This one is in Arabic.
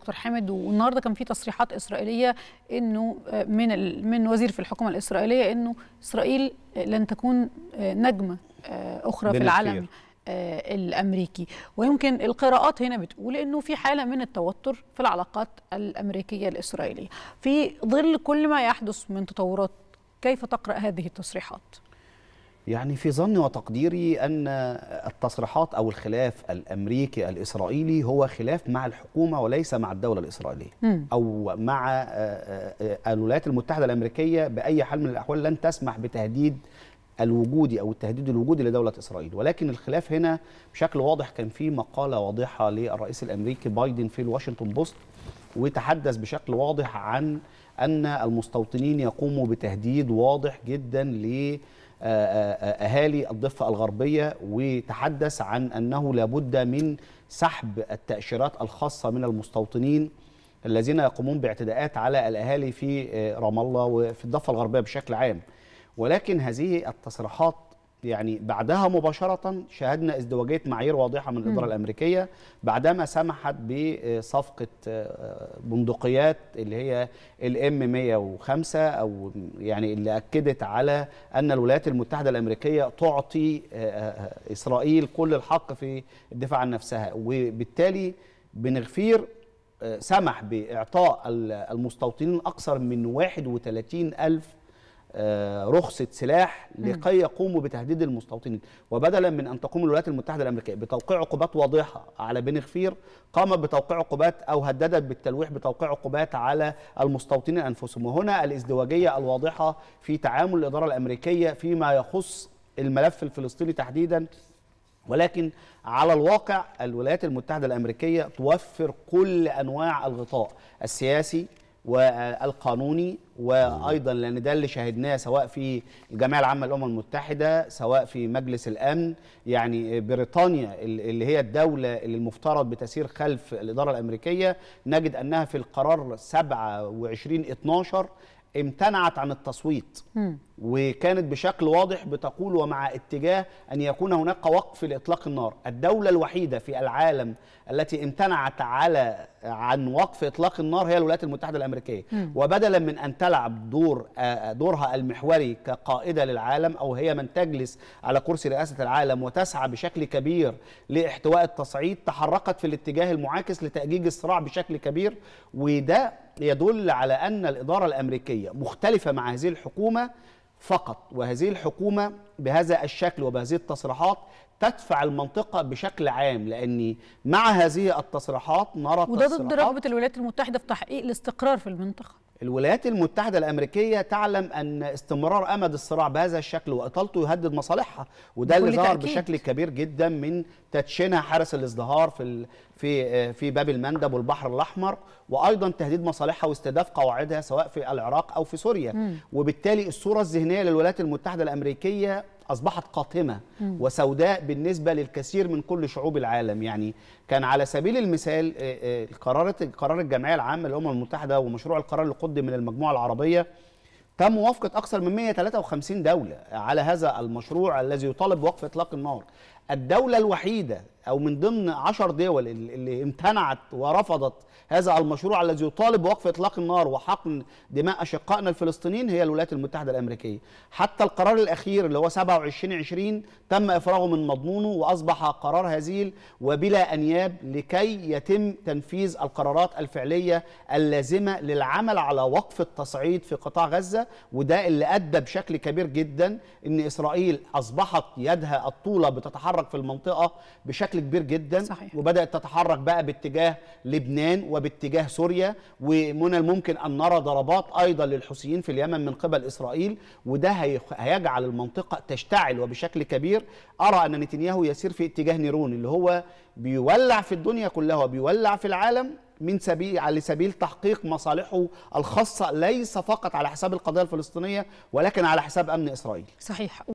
دكتور حامد والنهارده كان في تصريحات اسرائيليه انه آه، من من وزير في الحكومه الاسرائيليه انه اسرائيل آه، لن تكون آه، نجمه اخرى في العالم الامريكي ويمكن القراءات هنا بتقول انه في حاله من التوتر في العلاقات الامريكيه الاسرائيليه في ظل كل ما يحدث من تطورات كيف تقرا هذه التصريحات يعني في ظني وتقديري أن التصريحات أو الخلاف الأمريكي الإسرائيلي هو خلاف مع الحكومة وليس مع الدولة الإسرائيلية م. أو مع آه، آه، آه، الولايات المتحدة الأمريكية بأي حال من الأحوال لن تسمح بتهديد الوجودي او التهديد الوجودي لدوله اسرائيل ولكن الخلاف هنا بشكل واضح كان في مقاله واضحه للرئيس الامريكي بايدن في الواشنطن بوست وتحدث بشكل واضح عن ان المستوطنين يقوموا بتهديد واضح جدا ل اهالي الضفه الغربيه وتحدث عن انه لابد من سحب التاشيرات الخاصه من المستوطنين الذين يقومون باعتداءات على الاهالي في آه، رام الله وفي الضفه الغربيه بشكل عام ولكن هذه التصريحات يعني بعدها مباشرة شاهدنا ازدواجية معايير واضحة من الإدارة الأمريكية بعدما سمحت بصفقة آه، بندقيات اللي هي الام 105 أو يعني اللي أكدت على أن الولايات المتحدة الأمريكية تعطي آه، آه، إسرائيل كل الحق في الدفاع عن نفسها وبالتالي بنغفير سمح بإعطاء المستوطنين أكثر من 31 ألف آه، رخصه سلاح لكي يقوموا بتهديد المستوطنين وبدلا من ان تقوم الولايات المتحده الامريكيه بتوقيع عقوبات واضحه على بن غفير قامت بتوقيع عقوبات او هددت بالتلويح بتوقيع عقوبات على المستوطنين انفسهم وهنا الازدواجيه الواضحه في تعامل الاداره الامريكيه فيما يخص الملف الفلسطيني تحديدا ولكن على الواقع الولايات المتحده الامريكيه توفر كل انواع الغطاء السياسي والقانوني وايضا لان ده اللي شاهدناه سواء في الجمعيه العامه للامم المتحده سواء في مجلس الامن يعني بريطانيا اللي هي الدوله اللي المفترض بتسير خلف الاداره الامريكيه نجد انها في القرار 27 12 امتنعت عن التصويت وكانت بشكل واضح بتقول ومع اتجاه أن يكون هناك وقف لإطلاق النار الدولة الوحيدة في العالم التي امتنعت على عن وقف إطلاق النار هي الولايات المتحدة الأمريكية وبدلا من أن تلعب دور آه، دورها المحوري كقائدة للعالم أو هي من تجلس على كرسي رئاسة العالم وتسعى بشكل كبير لاحتواء التصعيد تحركت في الاتجاه المعاكس لتأجيج الصراع بشكل كبير وده يدل على أن الإدارة الأمريكية مختلفة مع هذه الحكومة فقط وهذه الحكومة بهذا الشكل وبهذه التصريحات تدفع المنطقة بشكل عام لأن مع هذه التصريحات نرى وده ضد رغبة الولايات المتحدة في تحقيق الاستقرار في المنطقة الولايات المتحدة الأمريكية تعلم أن استمرار أمد الصراع بهذا الشكل وإطالته يهدد مصالحها وده اللي ظهر بشكل كبير جدا من تدشينها حرس الازدهار في في آه، في باب المندب والبحر الأحمر وأيضا تهديد مصالحها واستهداف قواعدها سواء في العراق أو في سوريا م. وبالتالي الصورة الذهنية للولايات المتحدة الأمريكية أصبحت قاتمة وسوداء بالنسبة للكثير من كل شعوب العالم يعني كان على سبيل المثال آه، آه، قرار الجمعية العامة للأمم المتحدة ومشروع القرار اللي قدم من المجموعة العربية تم موافقة أكثر من 153 دولة على هذا المشروع الذي يطالب بوقف إطلاق النار الدولة الوحيدة أو من ضمن عشر دول اللي امتنعت ورفضت هذا المشروع الذي يطالب بوقف إطلاق النار وحقن دماء أشقائنا الفلسطينيين هي الولايات المتحدة الأمريكية حتى القرار الأخير اللي هو 2720 تم إفراغه من مضمونه وأصبح قرار هزيل وبلا أنياب لكي يتم تنفيذ القرارات الفعلية اللازمة للعمل على وقف التصعيد في قطاع غزة وده اللي أدى بشكل كبير جدا أن إسرائيل أصبحت يدها الطولة بتتحرك تتحرك في المنطقه بشكل كبير جدا صحيح. وبدات تتحرك بقى باتجاه لبنان وباتجاه سوريا ومن الممكن ان نرى ضربات ايضا للحوثيين في اليمن من قبل اسرائيل وده هيجعل المنطقه تشتعل وبشكل كبير ارى ان نتنياهو يسير في اتجاه نيرون اللي هو بيولع في الدنيا كلها وبيولع في العالم من سبيل على سبيل تحقيق مصالحه الخاصه ليس فقط على حساب القضيه الفلسطينيه ولكن على حساب امن اسرائيل صحيح